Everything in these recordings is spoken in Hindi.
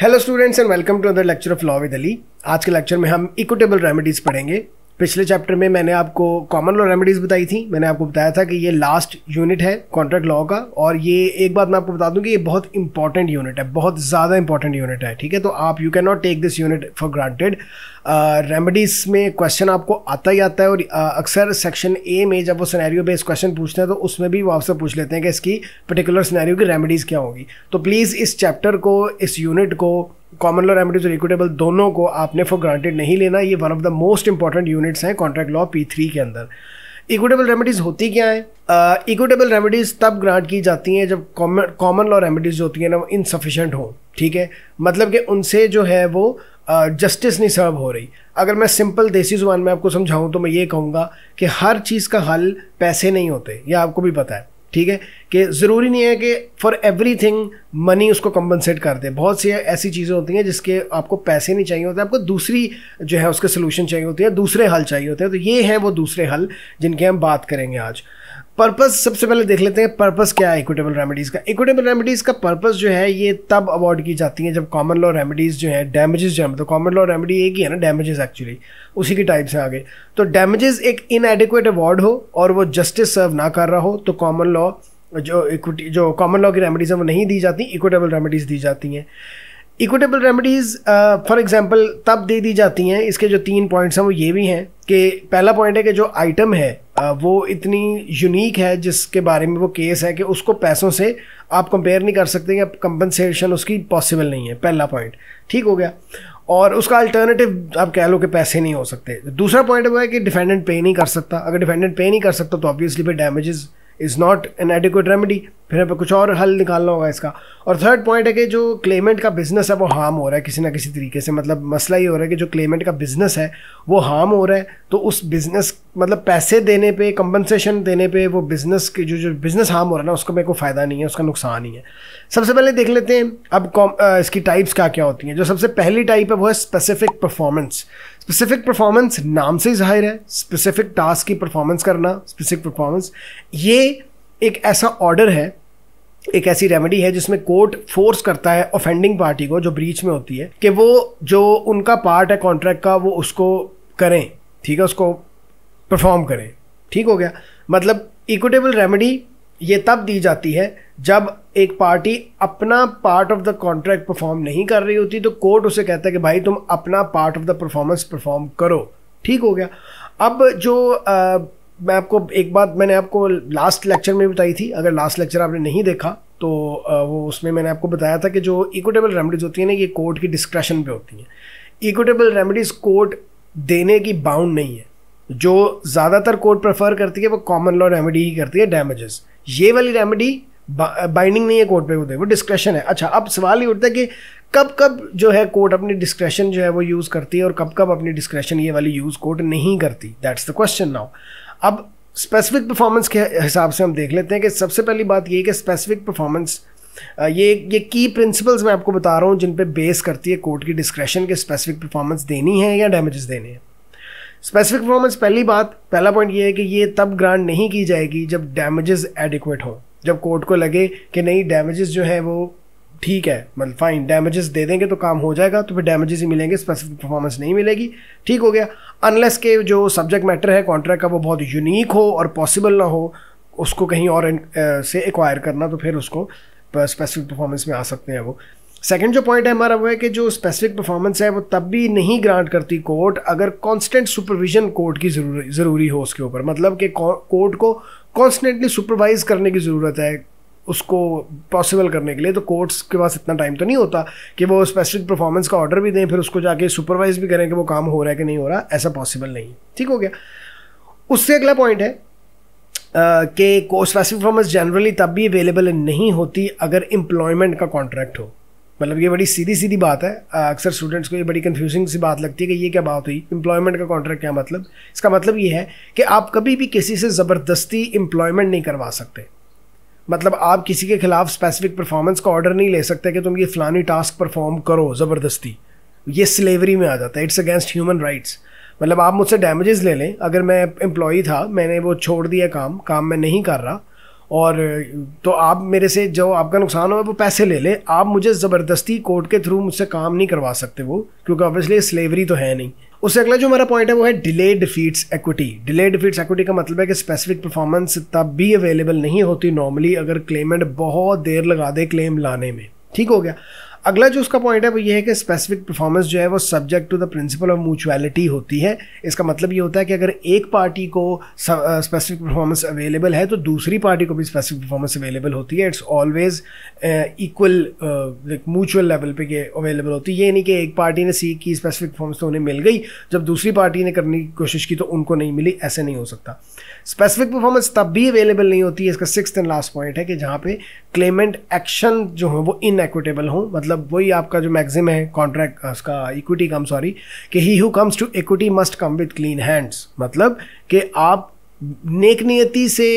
hello students and welcome to other lecture of law with Ali आज के लेक्चर में हम इक्विटेबल रेमेडीज पढ़ेंगे पिछले चैप्टर में मैंने आपको कॉमन लॉ रेमेडीज़ बताई थी मैंने आपको बताया था कि ये लास्ट यूनिट है कॉन्ट्रैक्ट लॉ का और ये एक बात मैं आपको बता दूं कि ये बहुत इंपॉर्टेंट यूनिट है बहुत ज़्यादा इंपॉर्टेंट यूनिट है ठीक है तो आप you can not take this unit for granted remedies में क्वेश्चन आपको आता ही आता है और uh, अक्सर सेक्शन ए में जब वो सैनैरियो बेस्ड क्वेश्चन पूछते हैं तो उसमें भी वो आपसे पूछ लेते हैं कि इसकी पर्टिकुलर सैनैरियो की रेमेडीज़ क्या होगी तो प्लीज़ इस चैप्टर को इस यूनिट को कॉमन लॉ रेमेडीज और इक्विटेबल दोनों को आपने फॉर ग्रांटेड नहीं लेना ये one of the most important units हैं कॉन्ट्रैक्ट लॉ पी थ्री के अंदर इक्विटेबल रेमेडीज़ होती क्या है इक्विटेबल रेमेडीज़ तब ग्रांट की जाती हैं जब कॉमन कॉमन लॉ रेमेडीज़ होती हैं ना वो इनसफिशेंट हों ठीक है मतलब कि उनसे जो है वो जस्टिस uh, नहीं सर्व हो रही अगर मैं सिंपल देसी जुबान में आपको समझाऊं तो मैं ये कहूँगा कि हर चीज़ का हल पैसे नहीं होते यह आपको भी पता है ठीक है कि ज़रूरी नहीं है कि फॉर एवरी थिंग मनी उसको कंपनसेट कर दे बहुत सी ऐसी चीज़ें होती हैं जिसके आपको पैसे नहीं चाहिए होते आपको दूसरी जो है उसके सोल्यूशन चाहिए होते हैं दूसरे हल चाहिए होते हैं तो ये हैं वो दूसरे हल जिनके हम बात करेंगे आज पर्पस सबसे पहले देख लेते हैं पर्पस क्या है इक्विटेबल रेमेडीज़ का इक्विटेबल रेमेडीज़ का पर्पस जो है ये तब अवॉर्ड की जाती हैं जब कॉमन लॉ रेमेडीज़ जो है डैमेजेस जो है तो कॉमन लॉ रेमेडी एक ही है ना डैमेजेस एक्चुअली उसी के टाइप से आगे तो डैमेजेस एक इनएडिक्वेट अवार्ड हो और वो जस्टिस सर्व ना कर रहा हो तो कॉमन लॉ जो इक्विटी जो कॉमन लॉ की रेमेडीज़ हैं वो नहीं दी जाती इक्विटेबल रेमेडीज़ दी जाती हैं इक्विटेबल रेमेडीज़ फॉर एग्जाम्पल तब दे दी जाती हैं इसके जो तीन पॉइंट्स हैं वो ये भी हैं कि पहला पॉइंट है कि जो आइटम है वो इतनी यूनिक है जिसके बारे में वो केस है कि उसको पैसों से आप कंपेयर नहीं कर सकते या कंपनसेशन उसकी पॉसिबल नहीं है पहला पॉइंट ठीक हो गया और उसका अल्टरनेटिव आप कह लो कि पैसे नहीं हो सकते दूसरा पॉइंट वो है कि डिफेंडेंट पे नहीं कर सकता अगर डिफेंडेंट पे नहीं कर सकता तो ऑब्वियसली फिर damages is not an adequate remedy फिर हमें कुछ और हल निकालना होगा इसका और थर्ड पॉइंट है कि जो क्लेमेंट का बिज़नेस है वो हार्म हो रहा है किसी ना किसी तरीके से मतलब मसला ये हो रहा है कि जो क्लेमेंट का बिज़नेस है वो हार्म हो रहा है तो उस बिज़नेस मतलब पैसे देने पे कंपनसेशन देने पे वो बिज़नेस की जो जो बिज़नेस हार्म हो रहा है ना उसका मेरे को फ़ायदा नहीं है उसका नुकसान ही है सबसे पहले देख लेते हैं अब कॉम इसकी टाइप्स क्या क्या होती हैं जो सबसे पहली टाइप है वो है स्पेसिफिक परफॉर्मेंस स्पेसिफिक परफॉर्मेंस नाम से जाहिर है स्पेसिफिक टास्क की परफॉर्मेंस करना स्पेसिफिक परफॉर्मेंस ये एक ऐसा ऑर्डर है एक ऐसी रेमेडी है जिसमें कोर्ट फोर्स करता है ऑफेंडिंग पार्टी को जो ब्रीच में होती है कि वो जो उनका पार्ट है कॉन्ट्रैक्ट का वो उसको करें ठीक है उसको परफॉर्म करें ठीक हो गया मतलब इक्विटेबल रेमेडी ये तब दी जाती है जब एक पार्टी अपना part of the contract perform नहीं कर रही होती तो कोर्ट उसे कहता है कि भाई तुम अपना part of the performance perform करो ठीक हो गया अब जो आ, मैं आपको एक बात मैंने आपको लास्ट लेक्चर में बताई थी अगर लास्ट लेक्चर आपने नहीं देखा तो आ, वो उसमें मैंने आपको बताया था कि जो इक्विटेबल रेमडीज़ होती हैं ना ये कोर्ट की डिस्क्रशन पे होती हैं इक्विटेबल रेमडीज़ कोर्ट देने की बाउंड नहीं है जो ज़्यादातर कोर्ट प्रेफर करती है वो कॉमन लॉ रेमेडी ही करती है डैमेजेस ये वाली रेमेडी बाइंडिंग uh, नहीं है कोर्ट पे होते वो डिस्क्रेशन है अच्छा अब सवाल ये उठता है कि कब कब जो है कोर्ट अपनी डिस्क्रेशन जो है वो यूज़ करती है और कब कब अपनी डिस्क्रेशन ये वाली यूज़ कोर्ट नहीं करती दैट्स द क्वेश्चन नाउ अब स्पेसिफिक परफॉर्मेंस के हिसाब से हम देख लेते हैं कि सबसे पहली बात ये कि स्पेसिफिक परफॉर्मेंस uh, ये ये की प्रिंसिपल्स मैं आपको बता रहा हूँ जिन पे बेस करती है कोर्ट की डिस्क्रेशन के स्पेसिफिक परफॉर्मेंस देनी है या डैमेजेस देने हैं स्पेसिफिक परफॉर्मेंस पहली बात पहला पॉइंट ये है कि ये तब ग्रांट नहीं की जाएगी जब डैमेजेस एडिक्वेट हों जब कोर्ट को लगे कि नहीं डैमेजेस जो हैं वो ठीक है मतलब फाइन डैमेजेस दे देंगे तो काम हो जाएगा तो फिर डैमेजेस ही मिलेंगे स्पेसिफिक परफॉर्मेंस नहीं मिलेगी ठीक हो गया अनलेस के जो सब्जेक्ट मैटर है कॉन्ट्रैक्ट का वो बहुत यूनिक हो और पॉसिबल ना हो उसको कहीं और uh, से एक्वायर करना तो फिर उसको स्पेसिफिक uh, परफॉर्मेंस में आ सकते हैं वो सेकेंड जो पॉइंट है हमारा वो है कि जो स्पेसिफिक परफॉर्मेंस है वो तब भी नहीं ग्रांट करती कोर्ट अगर कॉन्स्टेंट सुपरविजन कोर्ट की ज़रूरी ज़रूरी हो उसके ऊपर मतलब कि कोर्ट को कॉन्स्टेंटली सुपरवाइज करने की ज़रूरत है उसको पॉसिबल करने के लिए तो कोर्ट्स के पास इतना टाइम तो नहीं होता कि वो स्पेसिफिक परफॉर्मेंस का ऑर्डर भी दें फिर उसको जाके सुपरवाइज भी करें कि वो काम हो रहा है कि नहीं हो रहा ऐसा पॉसिबल नहीं ठीक हो गया उससे अगला पॉइंट है कि स्पेसिफिक परफॉर्मेंस जनरली तब भी अवेलेबल नहीं होती अगर एम्प्लॉयमेंट का कॉन्ट्रैक्ट हो मतलब ये बड़ी सीधी सीधी बात है अक्सर स्टूडेंट्स को ये बड़ी कन्फ्यूजिंग सी बात लगती है कि ये क्या बात हुई एम्प्लॉयमेंट का कॉन्ट्रैक्ट क्या मतलब इसका मतलब ये है कि आप कभी भी किसी से ज़बरदस्ती एम्प्लॉयमेंट नहीं करवा सकते मतलब आप किसी के खिलाफ स्पेसिफिक परफॉर्मेंस का ऑर्डर नहीं ले सकते कि तुम ये फ़लानी टास्क परफॉर्म करो ज़बरदस्ती ये स्लेवरी में आ जाता है इट्स अगेंस्ट ह्यूमन राइट्स मतलब आप मुझसे डैमेजेस ले लें अगर मैं एम्प्लॉई था मैंने वो छोड़ दिया काम काम मैं नहीं कर रहा और तो आप मेरे से जो आपका नुकसान हो वो पैसे ले ले आप मुझे ज़बरदस्ती कोर्ट के थ्रू मुझसे काम नहीं करवा सकते वो क्योंकि ऑब्वियसली स्लेवरी तो है नहीं उससे अगला जो हमारा पॉइंट है वो है delay defeats equity delay defeats equity का मतलब है कि स्पेसिफिक परफॉर्मेंस तब भी अवेलेबल नहीं होती नॉर्मली अगर क्लेमेंट बहुत देर लगा दे क्लेम लाने में ठीक हो गया अगला जो उसका पॉइंट है वो ये है कि स्पेसिफिक परफॉर्मेंस जो है वो subject to the principle of mutuality होती है इसका मतलब ये होता है कि अगर एक पार्टी को स्पेसिफिक परफॉर्मेंस अवेलेबल है तो दूसरी पार्टी को भी स्पेसिफिक परफॉर्मेंस अवेलेबल होती है it's always equal like mutual level पे अवेलेबल होती है ये नहीं कि एक पार्टी ने सीख की स्पेसिफिक परफॉर्मेंस तो उन्हें मिल गई जब दूसरी पार्टी ने करने की कोशिश की तो उनको नहीं मिली ऐसे नहीं हो सकता स्पेसिफिक परफॉर्मेंस तब भी अवेलेबल नहीं होती है इसका सिक्स एंड लास्ट पॉइंट है कि जहाँ पे क्लेमेंट एक्शन जो हो वो इनएक्विटेबल हो मतलब वही आपका जो मैगजिम है कॉन्ट्रैक्ट उसका इक्विटी कम सॉरी कि he who comes to equity must come with clean hands मतलब कि आप नेक नियति से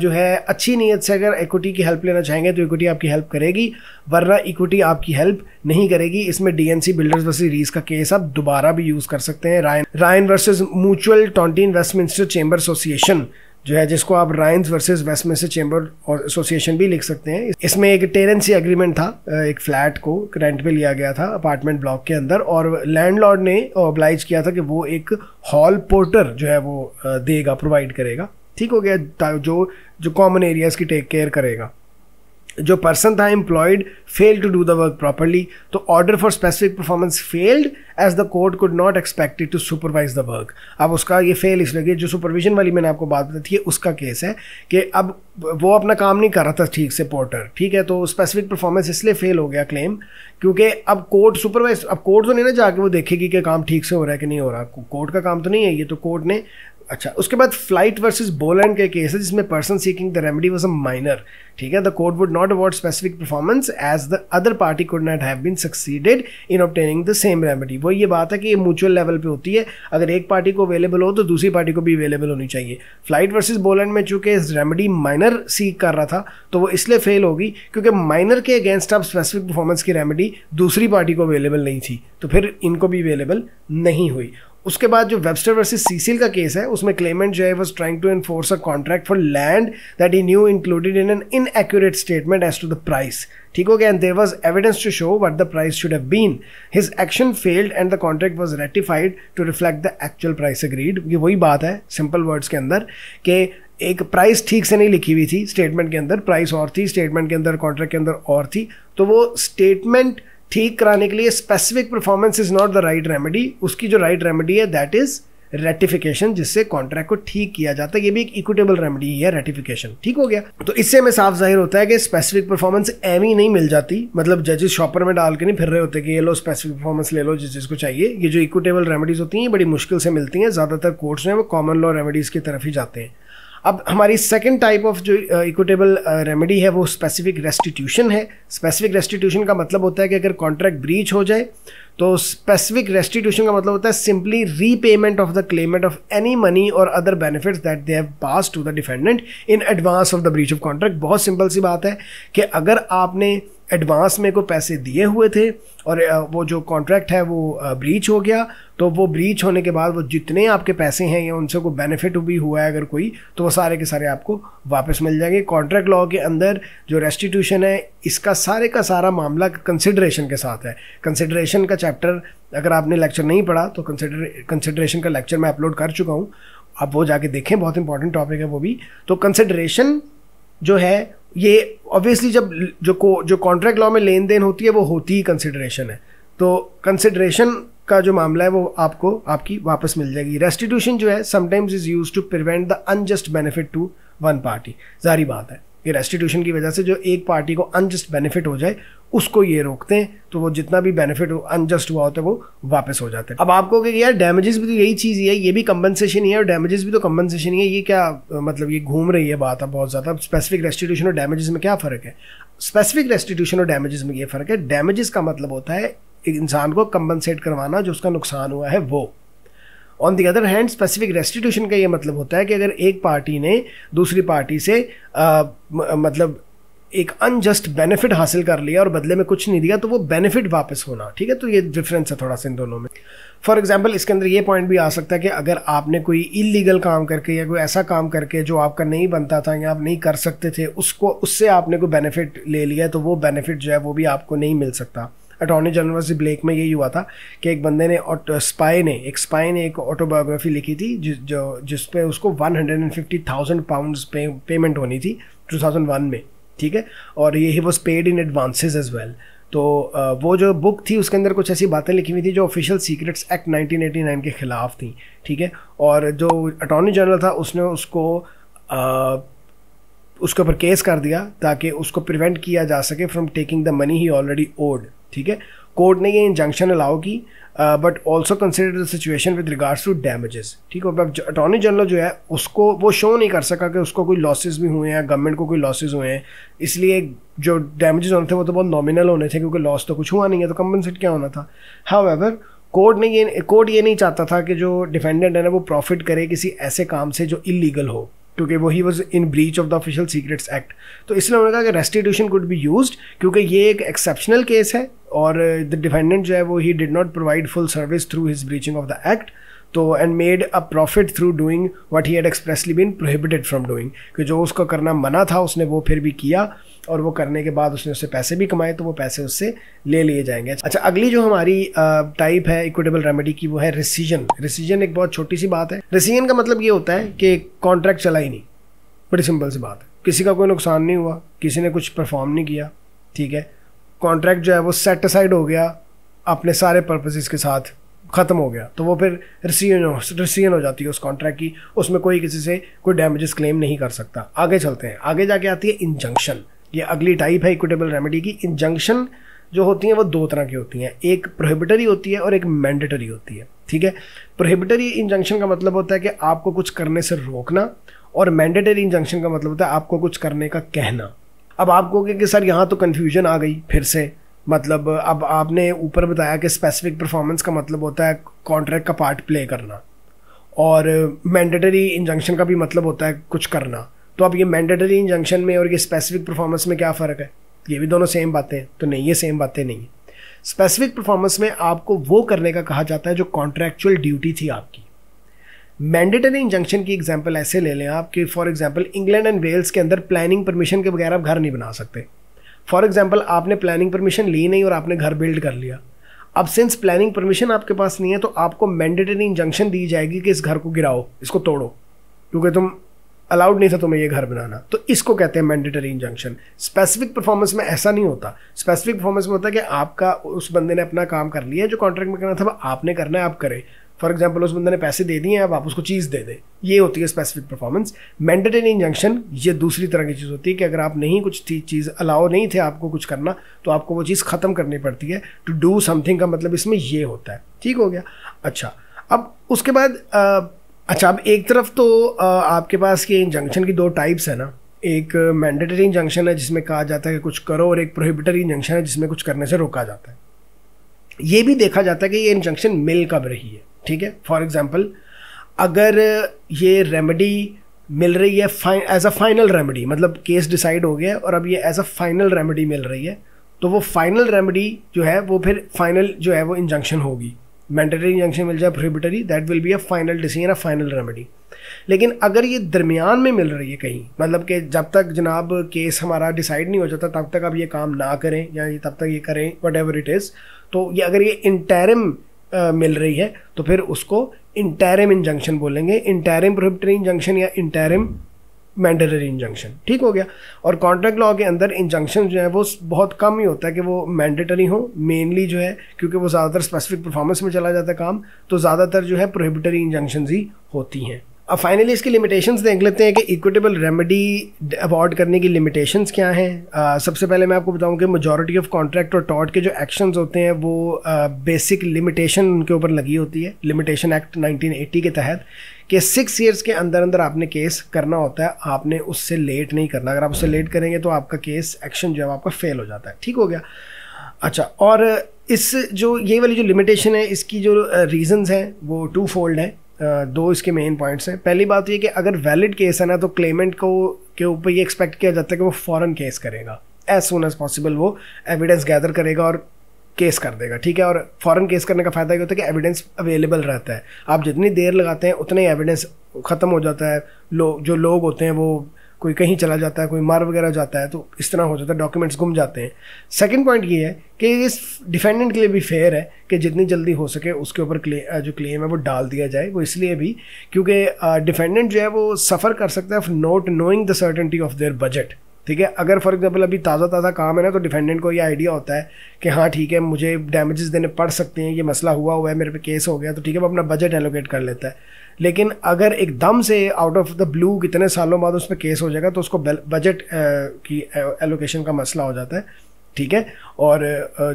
जो है अच्छी नीयत से अगर इक्विटी की हेल्प लेना चाहेंगे तो इक्विटी आपकी हेल्प करेगी वरना इक्विटी आपकी हेल्प नहीं करेगी इसमें डीएनसी बिल्डर्स वर्सेज रीस का केस आप दोबारा भी यूज़ कर सकते हैं Ryan Ryan versus mutual tontine investment chamber association जो है जिसको आप रायंस वर्सेस वेस्टमिस्टर चेंबर और एसोसिएशन भी लिख सकते हैं इसमें एक टेरेंसी एग्रीमेंट था एक फ्लैट को रेंट पे लिया गया था अपार्टमेंट ब्लॉक के अंदर और लैंडलॉर्ड ने ऑब्लाइज किया था कि वो एक हॉल पोर्टर जो है वो देगा प्रोवाइड करेगा ठीक हो गया जो जो कॉमन एरियाज़ की टेक केयर करेगा जो पर्सन था employed fail to do the work properly तो order for specific performance failed as the court could not expected to supervise the work अब उसका ये फेल इसलिए कि जो सुपरविजन वाली मैंने आपको बात बताई थी उसका केस है कि अब वो अपना काम नहीं कर रहा था ठीक से पोर्टर ठीक है तो स्पेसिफिक परफॉर्मेंस इसलिए फेल हो गया क्लेम क्योंकि अब कोर्ट सुपरवाइज अब कोर्ट तो नहीं ना जाके वो देखेगी कि काम ठीक से हो रहा है कि नहीं हो रहा कोर्ट का काम तो नहीं है ये तो कोर्ट ने अच्छा उसके बाद फ्लाइट वर्सेस बोलैंड के केस है जिसमें person seeking the remedy was a minor ठीक है the court would not award specific performance as the other party could not have been succeeded in obtaining the same remedy वो ये बात है कि ये म्यूचुअल लेवल पे होती है अगर एक पार्टी को अवेलेबल हो तो दूसरी पार्टी को भी अवेलेबल होनी चाहिए फ्लाइट वर्सेज बोलैंड में चूंकि रेमेडी माइनर सीक कर रहा था तो वो इसलिए फेल होगी क्योंकि माइनर के अगेंस्ट आप स्पेसिफिक परफॉर्मेंस की रेमेडी दूसरी पार्टी को अवेलेबल नहीं थी तो फिर इनको भी अवेलेबल नहीं हुई उसके बाद जो वेबस्टर वर्सेस सीसील का केस है उसमें क्लेमेंट जो है was trying to enforce a contract for land that he knew included in an inaccurate statement as to the price ठीक हो गया and there was evidence to show what the price should have been his action failed and the contract was rectified to reflect the actual price agreed ये वही बात है सिंपल वर्ड्स के अंदर कि एक प्राइस ठीक से नहीं लिखी हुई थी स्टेटमेंट के अंदर प्राइस और थी स्टेटमेंट के अंदर कॉन्ट्रैक्ट के अंदर और थी तो वो स्टेटमेंट ठीक कराने के लिए specific performance is not the right remedy उसकी जो राइट right रेमेडी है दैट इज रेटिफिकेशन जिससे कॉन्ट्रैक्ट को ठीक किया जाता है ये भी एक इक्विटेबल रेमेडी है रेटिफिकेशन ठीक हो गया तो इससे हमें साफ जाहिर होता है कि स्पेसिफिक परफॉर्मेंस एम ही नहीं मिल जाती मतलब जजेस शॉपर में डाल के नहीं फिर रहे होते कि ये लो स्पेसिफिक परफॉर्मेंस ले लो जजेस को चाहिए ये जो इक्विटेबल रेमेडीज होती हैं बड़ी मुश्किल से मिलती हैं ज़्यादातर कोर्ट्स में वो कॉमन लॉ रेमेडीज़ की तरफ ही जाते हैं अब हमारी सेकेंड टाइप ऑफ जो इक्विटेबल uh, रेमेडी uh, है वो स्पेसिफिक रेस्टिट्यूशन है स्पेसिफिक रेस्टिट्यूशन का मतलब होता है कि अगर कॉन्ट्रैक्ट ब्रीच हो जाए तो स्पेसिफिक रेस्टिट्यूशन का मतलब होता है simply repayment of the claimant of any money और other benefits that they have pass to the defendant in advance of the breach of contract बहुत सिंपल सी बात है कि अगर आपने एडवांस में को पैसे दिए हुए थे और वो जो कॉन्ट्रैक्ट है वो ब्रीच हो गया तो वो ब्रीच होने के बाद वो जितने आपके पैसे हैं या उनसे कोई बेनिफिट भी हुआ है अगर कोई तो वो सारे के सारे आपको वापस मिल जाएंगे कॉन्ट्रैक्ट लॉ के अंदर जो रेस्टिट्यूशन है इसका सारे का सारा मामला कंसिड्रेशन के साथ है कंसिड्रेशन का चैप्टर अगर आपने लेक्चर नहीं पढ़ा तो कंसिडर कंसिड्रेशन का लेक्चर मैं अपलोड कर चुका हूँ आप वो जाके देखें बहुत इंपॉर्टेंट टॉपिक है वो भी तो कंसिड्रेशन जो है ये ऑब्वियसली जब जो को जो कॉन्ट्रैक्ट लॉ में लेन देन होती है वो होती ही कंसिडरेशन है तो कंसिडरेशन का जो मामला है वो आपको आपकी वापस मिल जाएगी रेस्टिट्यूशन जो है sometimes is use to prevent the unjust benefit to one party जारी बात है कि रेस्टिट्यूशन की वजह से जो एक पार्टी को अनजस्ट बेनिफिट हो जाए उसको ये रोकते हैं तो वो जितना भी बेनिफिट अनजस्ट हुआ होता है वो वापस हो जाता है अब आपको कि यार डैमेजेस भी तो यही चीज़ ही है ये भी कम्पनसेशन ही है और डैमेजेस भी तो कम्पनसेशन ही है ये क्या मतलब ये घूम रही है बात अब बहुत ज़्यादा स्पेसिफिक रेस्टिट्यूशन और डैमेजेस में क्या फ़र्क है स्पेसिफिक रेस्टिट्यूशन और डैमेजेस में ये फ़र्क है डैमेजेस का मतलब होता है एक इंसान को कम्पनसेट करवाना जो उसका नुकसान हुआ है वो on the other hand specific restitution का ये मतलब होता है कि अगर एक पार्टी ने दूसरी पार्टी से आ, मतलब एक अनजस्ट बेनिफिट हासिल कर लिया और बदले में कुछ नहीं दिया तो वो बेनिफिट वापस होना ठीक है तो ये डिफरेंस है थोड़ा सा इन दोनों में फॉर एग्जाम्पल इसके अंदर ये पॉइंट भी आ सकता है कि अगर आपने कोई इलीगल काम करके या कोई ऐसा काम करके जो आपका नहीं बनता था या आप नहीं कर सकते थे उसको उससे आपने कोई बेनिफिट ले लिया तो वो बेनिफिट जो है वो भी आपको नहीं मिल सकता अटॉर्नी जनरल से ब्लेक में यही हुआ था कि एक बंदे ने स्पाई ने एक स्पाई ने एक ऑटोबायोग्राफी लिखी थी जिस जो जिस पे उसको फिफ्टी थाउजेंड पे पेमेंट होनी थी टू थाउजेंड वन में ठीक है और ये he was paid in advances as well तो वो जो बुक थी उसके अंदर कुछ ऐसी बातें लिखी हुई थी जो ऑफिशियल सीक्रेट्स एक्ट 1989 के ख़िलाफ़ थी ठीक है और जो अटॉर्नी जनरल था उसने उसको आ, उसके ऊपर केस कर दिया ताकि उसको प्रिवेंट किया जा सके from taking the money he already old ठीक है कोर्ट ने ये इंजंक्शन अलाउ की but also consider the situation with regards to damages ठीक है अब अटॉर्नी जनरल जो है उसको वो शो नहीं कर सका कि उसको कोई लॉसेज भी हुए हैं गवर्नमेंट को कोई लॉसेज हुए हैं इसलिए जो डैमेजेस होने थे वो तो बहुत नॉमिनल होने थे क्योंकि लॉस तो कुछ हुआ नहीं है तो कम्पनसेट क्या होना था हाउ एवर कोर्ट ने ये कोर्ट ये नहीं चाहता था कि जो डिफेंडेंट है ना वो प्रॉफिट करे किसी ऐसे काम से जो इलीगल हो क्योंकि वो he was in breach of the official secrets act तो इसलिए उन्होंने कहा कि रेस्टिट्यूशन कुड बी यूज क्योंकि ये एक एक्सेप्शनल केस है और द uh, डिफेंडेंट जो है वो he did not provide full service through his breaching of the act तो and made a profit through doing what he had expressly been prohibited from doing कि जो उसको करना मना था उसने वो फिर भी किया और वो करने के बाद उसने उससे पैसे भी कमाए तो वो पैसे उससे ले लिए जाएंगे अच्छा अगली जो हमारी टाइप है इक्विटेबल रेमेडी की वो है रिसीजन रिसीजन एक बहुत छोटी सी बात है रिसीजन का मतलब ये होता है कि कॉन्ट्रैक्ट चला ही नहीं बड़ी सिंपल सी बात है किसी का कोई नुकसान नहीं हुआ किसी ने कुछ परफॉर्म नहीं किया ठीक है कॉन्ट्रैक्ट जो है वो सेटिसाइड हो गया अपने सारे पर्पजेज़ के साथ ख़त्म हो गया तो वो फिर रिसीजन हो रिसीजन हो जाती है उस कॉन्ट्रैक्ट की उसमें कोई किसी से कोई डैमेजेस क्लेम नहीं कर सकता आगे चलते हैं आगे जाके आती है इंजंक्शन ये अगली टाइप है इक्विटेबल रेमेडी की इंजंक्शन जो होती हैं वो दो तरह की होती हैं एक प्रोहिबिटरी होती है और एक मैंडेटरी होती है ठीक है प्रोहिबिटरी इंजंक्शन का मतलब होता है कि आपको कुछ करने से रोकना और मैंडेटरी इंजंक्शन का मतलब होता है आपको कुछ करने का कहना अब आपको कि सर यहाँ तो कन्फ्यूजन आ गई फिर से मतलब अब आपने ऊपर बताया कि स्पेसिफिक परफॉर्मेंस का मतलब होता है कॉन्ट्रैक्ट का पार्ट प्ले करना और मैंडेटरी इंजंक्शन का भी मतलब होता है कुछ करना तो अब ये मैंडेटरी इंजंक्शन में और ये स्पेसिफिक परफॉर्मेंस में क्या फ़र्क है ये भी दोनों सेम बातें हैं तो नहीं ये सेम बातें नहीं है स्पेसिफिक परफॉर्मेंस में आपको वो करने का कहा जाता है जो कॉन्ट्रैक्चुअल ड्यूटी थी आपकी मैंडेटरी इंजंक्शन की एग्जाम्पल ऐसे ले लें आप कि for example England and Wales के अंदर प्लानिंग परमिशन के बगैर आप घर नहीं बना सकते फॉर एग्जाम्पल आपने प्लानिंग परमिशन ली नहीं और आपने घर बिल्ड कर लिया अब सिंस प्लानिंग परमिशन आपके पास नहीं है तो आपको मैंडेटरी इंजंक्शन दी जाएगी कि इस घर को गिराओ इसको तोड़ो क्योंकि तुम अलाउड नहीं था तुम्हें ये घर बनाना तो इसको कहते हैं मैंडेटरी इंजंक्शन स्पेसिफिक परफॉर्मेंस में ऐसा नहीं होता स्पेसिफिक परफॉर्मेंस में होता है कि आपका उस बंदे ने अपना काम कर लिया है जो कॉन्ट्रैक्ट में करना था आपने करना है आप करें फॉर एग्जाम्पल उस बंदे ने पैसे दे दिए आप उसको चीज़ दे दें ये होती है स्पेसिफिक परफॉर्मेंस मैंडेटरी इंजंक्शन ये दूसरी तरह की चीज़ होती है कि अगर आप नहीं कुछ चीज़ अलाउ नहीं थे आपको कुछ करना तो आपको वो चीज़ ख़त्म करनी पड़ती है टू डू समथिंग का मतलब इसमें ये होता है ठीक हो गया अच्छा अब उसके बाद अच्छा अब एक तरफ तो आपके पास ये इंजंक्शन की दो टाइप्स है ना एक मैंडेटरी इंजंक्शन है जिसमें कहा जाता है कि कुछ करो और एक प्रोहिबिटरी इंजंक्शन है जिसमें कुछ करने से रोका जाता है ये भी देखा जाता है कि ये इंजंक्शन मिल कब रही है ठीक है फॉर एग्जाम्पल अगर ये रेमेडी मिल रही है एज अ फाइनल रेमेडी मतलब केस डिसाइड हो गया और अब ये एज अ फाइनल रेमेडी मिल रही है तो वो फाइनल रेमेडी जो है वो फिर फाइनल जो है वो इंजंक्शन होगी मैंडेटरी इंजंक्शन मिल जाए prohibitory that will be a final decision a final remedy लेकिन अगर ये दरमियान में मिल रही है कहीं मतलब कि जब तक जनाब केस हमारा डिसाइड नहीं हो जाता तब तक आप ये काम ना करें या तब तक ये करें वट एवर इट इज़ तो ये अगर ये इंटैरम मिल रही है तो फिर उसको इंटैरम इंजंक्शन बोलेंगे इंटैरम प्रोहिबिटरी इंजंक्शन या इंटरम मैंडेटरी इंजंक्शन ठीक हो गया और कॉन्ट्रैक्ट लॉ के अंदर इंजंक्शन जो है वो बहुत कम ही होता है कि वो मैंडेटरी हो मेनली जो है क्योंकि वो ज़्यादातर स्पेसिफिक परफॉर्मेंस में चला जाता है काम तो ज़्यादातर जो है प्रोहिबिटरी इंजंक्शन ही होती हैं अब फाइनली इसकी लिमिटेशंस देख लेते हैं कि इक्विटेबल रेमेडी अवॉर्ड करने की लिमिटेशंस क्या हैं सबसे पहले मैं आपको बताऊं कि मेजोरिटी ऑफ कॉन्ट्रैक्ट और टॉट के जो एक्शंस होते हैं वो बेसिक लिमिटेशन उनके ऊपर लगी होती है लिमिटेशन एक्ट 1980 के तहत कि सिक्स ईयर्स के अंदर अंदर आपने केस करना होता है आपने उससे लेट नहीं करना अगर आप उससे लेट करेंगे तो आपका केस एक्शन जो है आपका फेल हो जाता है ठीक हो गया अच्छा और इस जो ये वाली जो लिमिटेशन है इसकी जो रीजंस हैं वो टू फोल्ड हैं दो इसके मेन पॉइंट्स हैं पहली बात तो ये कि अगर वैलिड केस है ना तो क्लेमेंट को के ऊपर ये एक्सपेक्ट किया जाता है कि वो फॉरन केस करेगा एज सुन एज पॉसिबल वो एविडेंस गैदर करेगा और केस कर देगा ठीक है और फॉरन केस करने का फ़ायदा ये होता है कि एविडेंस अवेलेबल रहता है आप जितनी देर लगाते हैं उतना ही एविडेंस ख़त्म हो जाता है लोग जो लोग होते हैं वो कोई कहीं चला जाता है कोई मार वगैरह जाता है तो इस तरह हो जाता है डॉक्यूमेंट्स गुम जाते हैं सेकंड पॉइंट ये है कि इस डिफेंडेंट के लिए भी फेयर है कि जितनी जल्दी हो सके उसके ऊपर क्ले, जो क्लेम है वो डाल दिया जाए वो इसलिए भी क्योंकि डिफेंडेंट जो है वो सफ़र कर सकता है not knowing the certainty of their budget ठीक है अगर फॉर एग्जाम्पल अभी ताज़ा ताज़ा काम है ना तो डिफेंडेंट को ये आइडिया होता है कि हाँ ठीक है मुझे डैमेजेस देने पड़ सकते हैं ये मसला हुआ हुआ है मेरे पे केस हो गया तो ठीक है वो अपना बजट एलोकेट कर लेता है लेकिन अगर एकदम से आउट ऑफ द ब्लू कितने सालों बाद उस पर केस हो जाएगा तो उसको बजट की एलोकेशन का मसला हो जाता है ठीक है और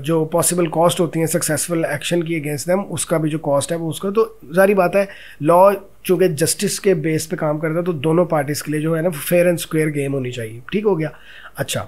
जो पॉसिबल कॉस्ट होती है सक्सेसफुल एक्शन की अगेंस्ट दैम उसका भी जो कॉस्ट है वो उसका तो जारी बात है लॉ चूँकि जस्टिस के बेस पे काम करता है तो दोनों पार्टीज़ के लिए जो है ना फेयर एंड स्क्वेयर गेम होनी चाहिए ठीक हो गया अच्छा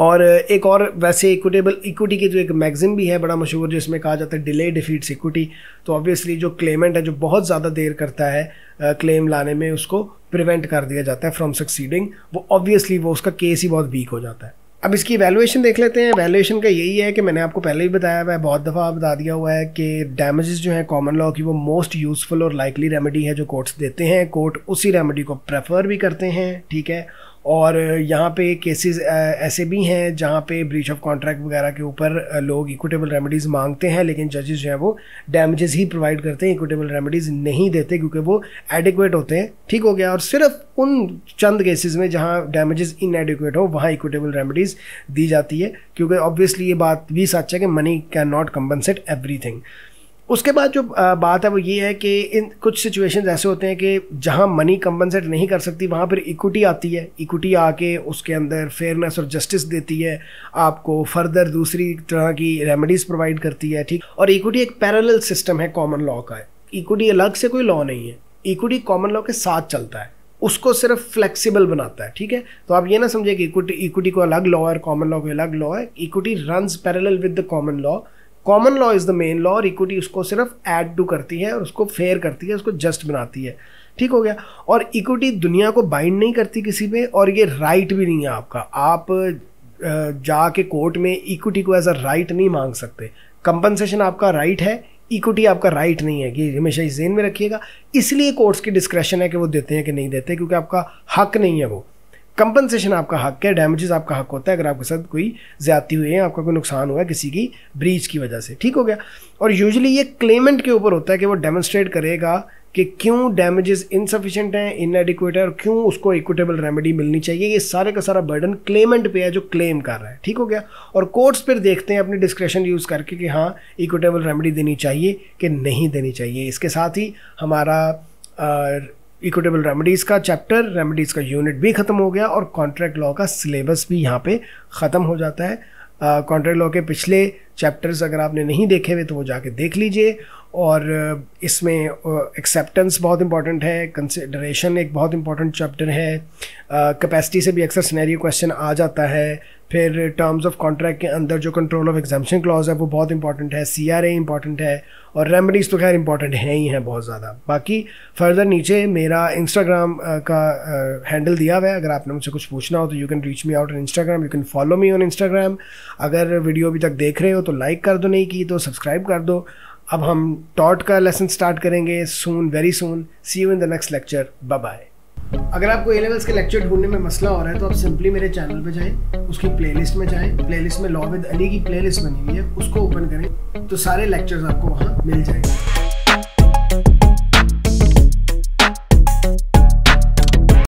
और एक और वैसे इक्विटेबल इक्विटी की जो एक मैगजीन भी है बड़ा मशहूर जिसमें कहा जाता है डिले डिफीट्स इक्विटी तो ऑब्वियसली जो क्लेमेंट है जो बहुत ज़्यादा देर करता है क्लेम लाने में उसको प्रिवेंट कर दिया जाता है फ्रॉम सक्सीडिंग वो ऑब्वियसली वो उसका केस ही बहुत वीक हो जाता है अब इसकी वैल्यूएशन देख लेते हैं वैल्यूएशन का यही है कि मैंने आपको पहले भी बताया हुआ है बहुत दफ़ा बता दिया हुआ है कि डैमेजेस जो हैं कॉमन लॉ की वो मोस्ट यूज़फुल और लाइकली रेमेडी है जो कोर्ट्स देते हैं कोर्ट उसी रेमेडी को प्रेफर भी करते हैं ठीक है और यहाँ पे केसेस ऐसे भी हैं जहाँ पे ब्रीच ऑफ कॉन्ट्रैक्ट वगैरह के ऊपर लोग इक्विटेबल रेमेडीज़ मांगते हैं लेकिन जजेस जो हैं वो डैमेजेस ही प्रोवाइड करते हैं इक्विटेबल रेमेडीज़ नहीं देते क्योंकि वो एडिक्वेट होते हैं ठीक हो गया और सिर्फ उन चंद केसेस में जहाँ डैमेजेस इन हो वहाँ इक्विटेबल रेमेडीज़ दी जाती है क्योंकि ऑब्वियसली ये बात भी सच है कि money can not compensate every उसके बाद जो बात है वो ये है कि इन कुछ सिचुएशन ऐसे होते हैं कि जहाँ मनी कंपनसेट नहीं कर सकती वहाँ पर इक्विटी आती है इक्विटी आके उसके अंदर फेयरनेस और जस्टिस देती है आपको फर्दर दूसरी तरह की रेमेडीज़ प्रोवाइड करती है ठीक और इक्विटी एक पैरल सिस्टम है कॉमन लॉ का इक्विटी अलग से कोई लॉ नहीं है इक्विटी कॉमन लॉ के साथ चलता है उसको सिर्फ फ्लेक्सिबल बनाता है ठीक है तो आप ये ना समझिए कि इक्विटी इक्विटी को अलग लॉ है कॉमन लॉ को अलग लॉ है equity run parallel with the common law common law is the main law और इक्विटी उसको सिर्फ ऐड टू करती है और उसको फेयर करती है उसको जस्ट बनाती है ठीक हो गया और इक्विटी दुनिया को बाइंड नहीं करती किसी पे और ये राइट भी नहीं है आपका आप जाके कोर्ट में इक्विटी को एज अ राइट नहीं मांग सकते कंपनसेशन आपका राइट है इक्विटी आपका राइट नहीं है ये हमेशा इस जेन में रखिएगा इसलिए कोर्ट्स की डिस्क्रेशन है कि वो देते हैं कि नहीं देते क्योंकि आपका हक नहीं है वो कंपनसेशन आपका हक है डैमेजेस आपका हक होता है अगर आपके साथ कोई ज्यादती हुई है आपका कोई नुकसान हुआ है किसी की ब्रीच की वजह से ठीक हो गया और यूजली ये क्लेमेंट के ऊपर होता है कि वो डेमोस्ट्रेट करेगा कि क्यों डैमेजेस इनसफिशेंट हैं एडिक्वेट है और क्यों उसको इक्विटेबल रेमेडी मिलनी चाहिए ये सारे का सारा बर्डन क्लेमेंट पे है जो क्लेम कर रहा है ठीक हो गया और कोर्ट्स फिर देखते हैं अपने डिस्क्रेशन यूज़ करके कि हाँ इक्विटेबल रेमेडी देनी चाहिए कि नहीं देनी चाहिए इसके साथ ही हमारा इक्विटेबल रेमेडीज़ का चैप्टर रेमेडीज़ का यूनिट भी ख़त्म हो गया और कॉन्ट्रैक्ट लॉ का सिलेबस भी यहाँ पे ख़त्म हो जाता है कॉन्ट्रैक्ट uh, लॉ के पिछले चैप्टर्स अगर आपने नहीं देखे हुए तो वो जाके देख लीजिए और इसमें एक्सेप्टेंस uh, बहुत इंपॉर्टेंट है कंसिडरेशन एक बहुत इंपॉर्टेंट चैप्टर है कैपेसिटी से भी अक्सर सिनेरियो क्वेश्चन आ जाता है फिर टर्म्स ऑफ कॉन्ट्रैक्ट के अंदर जो कंट्रोल ऑफ एग्जामेशन क्लॉज है वो बहुत इंपॉर्टेंट है सी आर ए इंपॉर्टेंट है और रेमेडीज़ तो खैर इंपॉर्टेंट हैं ही हैं बहुत ज़्यादा बाकी फर्दर नीचे मेरा इंस्टाग्राम का हैंडल दिया हुआ है अगर आपने मुझसे कुछ पूछना हो तो you can reach me out on Instagram you can follow me on Instagram अगर वीडियो अभी तक देख रहे हो तो लाइक कर दो नहीं की तो सब्सक्राइब कर दो अब हम टॉट का लेसन स्टार्ट करेंगे soon very soon see you in the next lecture bye bye अगर आपको ए लेवल्स के लेक्चर ढूंढने में मसला हो रहा है तो आप सिंपली मेरे चैनल पर जाएं उसकी प्लेलिस्ट में जाएं प्लेलिस्ट में लॉ विद अली की प्लेलिस्ट बनी हुई है उसको ओपन करें तो सारे लेक्चर्स आपको वहाँ मिल जाएंगे